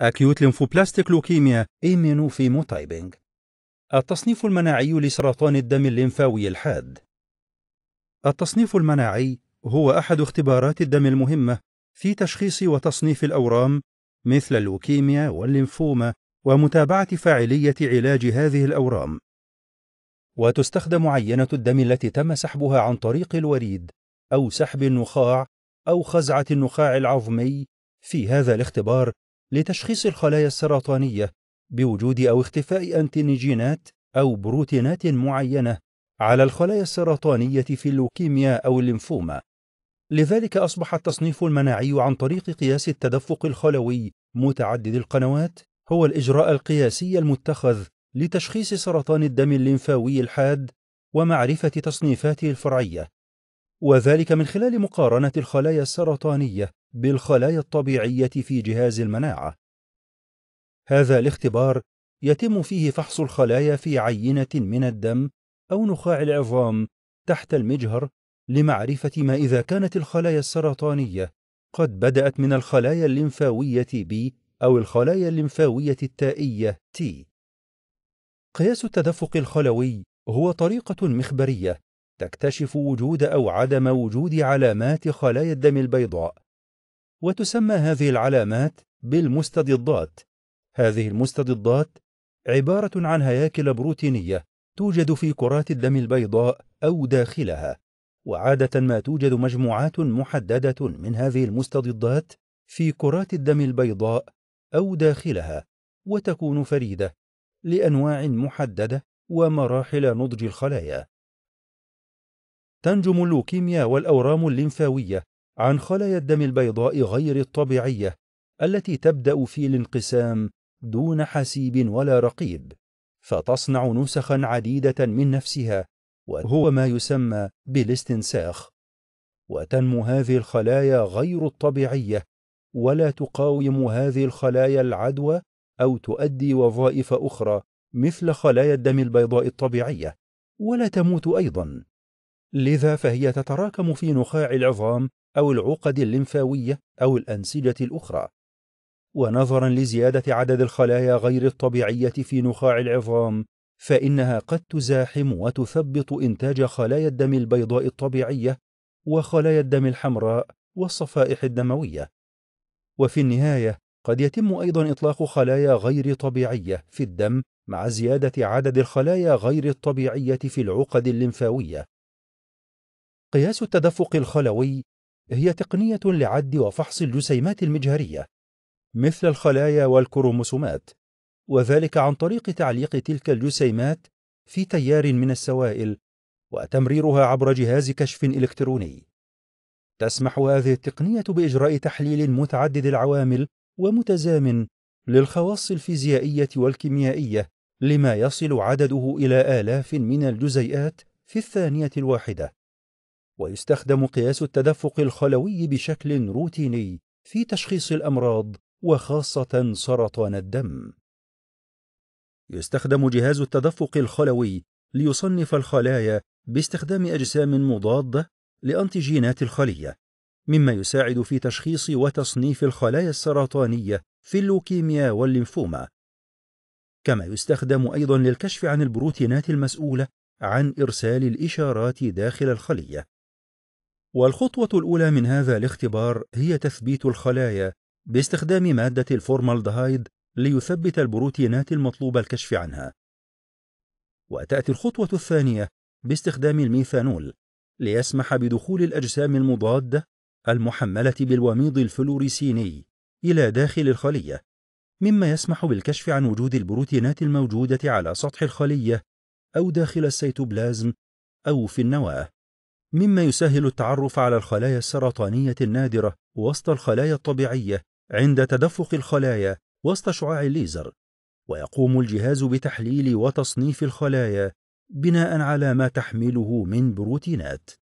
أكيوت لينفوبلاستيك لوكيميا إيمينوفيمو تايبنج التصنيف المناعي لسرطان الدم الليمفاوي الحاد التصنيف المناعي هو أحد اختبارات الدم المهمة في تشخيص وتصنيف الأورام مثل اللوكيميا والليمفوما ومتابعة فاعلية علاج هذه الأورام وتستخدم عينة الدم التي تم سحبها عن طريق الوريد أو سحب النخاع أو خزعة النخاع العظمي في هذا الاختبار لتشخيص الخلايا السرطانية بوجود أو اختفاء أنتينيجينات أو بروتينات معينة على الخلايا السرطانية في اللوكيميا أو الليمفوما. لذلك أصبح التصنيف المناعي عن طريق قياس التدفق الخلوي متعدد القنوات هو الإجراء القياسي المتخذ لتشخيص سرطان الدم الليمفاوي الحاد ومعرفة تصنيفاته الفرعية وذلك من خلال مقارنة الخلايا السرطانية بالخلايا الطبيعية في جهاز المناعة. هذا الاختبار يتم فيه فحص الخلايا في عينة من الدم أو نخاع العظام تحت المجهر لمعرفة ما إذا كانت الخلايا السرطانية قد بدأت من الخلايا الليمفاوية B أو الخلايا الليمفاوية التائية T. قياس التدفق الخلوي هو طريقة مخبرية تكتشف وجود أو عدم وجود علامات خلايا الدم البيضاء وتسمى هذه العلامات بالمستضدات هذه المستضدات عبارة عن هياكل بروتينية توجد في كرات الدم البيضاء أو داخلها وعادة ما توجد مجموعات محددة من هذه المستضدات في كرات الدم البيضاء أو داخلها وتكون فريدة لأنواع محددة ومراحل نضج الخلايا تنجم اللوكيميا والأورام الليمفاوية عن خلايا الدم البيضاء غير الطبيعية التي تبدأ في الانقسام دون حسيب ولا رقيب، فتصنع نسخا عديدة من نفسها، وهو ما يسمى بالاستنساخ. وتنمو هذه الخلايا غير الطبيعية، ولا تقاوم هذه الخلايا العدوى أو تؤدي وظائف أخرى مثل خلايا الدم البيضاء الطبيعية، ولا تموت أيضا، لذا فهي تتراكم في نخاع العظام أو العقد الليمفاوية أو الأنسجة الأخرى ونظرا لزيادة عدد الخلايا غير الطبيعية في نخاع العظام فإنها قد تزاحم وتثبط إنتاج خلايا الدم البيضاء الطبيعية وخلايا الدم الحمراء والصفائح الدموية وفي النهاية قد يتم أيضا إطلاق خلايا غير طبيعية في الدم مع زيادة عدد الخلايا غير الطبيعية في العقد الليمفاوية قياس التدفق الخلوي هي تقنية لعد وفحص الجسيمات المجهرية مثل الخلايا والكروموسومات وذلك عن طريق تعليق تلك الجسيمات في تيار من السوائل وتمريرها عبر جهاز كشف إلكتروني تسمح هذه التقنية بإجراء تحليل متعدد العوامل ومتزامن للخواص الفيزيائية والكيميائية لما يصل عدده إلى آلاف من الجزيئات في الثانية الواحدة ويستخدم قياس التدفق الخلوي بشكل روتيني في تشخيص الامراض وخاصه سرطان الدم يستخدم جهاز التدفق الخلوي ليصنف الخلايا باستخدام اجسام مضاده لانتيجينات الخليه مما يساعد في تشخيص وتصنيف الخلايا السرطانيه في اللوكيميا والليمفوما كما يستخدم ايضا للكشف عن البروتينات المسؤوله عن ارسال الاشارات داخل الخليه والخطوة الأولى من هذا الاختبار هي تثبيت الخلايا باستخدام مادة الفورمالدهايد ليثبت البروتينات المطلوب الكشف عنها. وتأتي الخطوة الثانية باستخدام الميثانول ليسمح بدخول الأجسام المضادة المحملة بالوميض الفلوريسيني إلى داخل الخلية، مما يسمح بالكشف عن وجود البروتينات الموجودة على سطح الخلية أو داخل السيتوبلازم أو في النواة. مما يسهل التعرف على الخلايا السرطانية النادرة وسط الخلايا الطبيعية عند تدفق الخلايا وسط شعاع الليزر ويقوم الجهاز بتحليل وتصنيف الخلايا بناء على ما تحمله من بروتينات